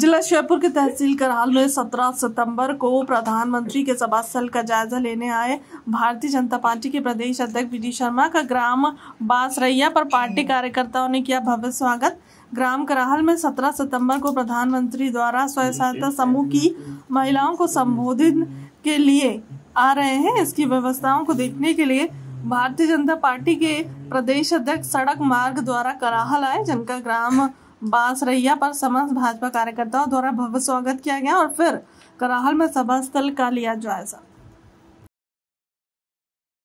जिला श्योपुर के तहसील करहाल में 17 सितंबर को प्रधानमंत्री के सभा स्थल का जायजा लेने आए भारतीय जनता पार्टी के प्रदेश अध्यक्ष विजय शर्मा का ग्राम बासरैया पर पार्टी कार्यकर्ताओं ने किया भव्य स्वागत ग्राम कराहल में 17 सितंबर को प्रधानमंत्री द्वारा स्वयं सहायता समूह की महिलाओं को संबोधित के लिए आ रहे हैं इसकी व्यवस्थाओं को देखने के लिए भारतीय जनता पार्टी के प्रदेश अध्यक्ष सड़क मार्ग द्वारा कराहल आए जिनका ग्राम बांसरैया पर समस्त भाजपा कार्यकर्ताओं द्वारा भव्य स्वागत किया गया और फिर कराहल में सभा स्थल का लिया जायजा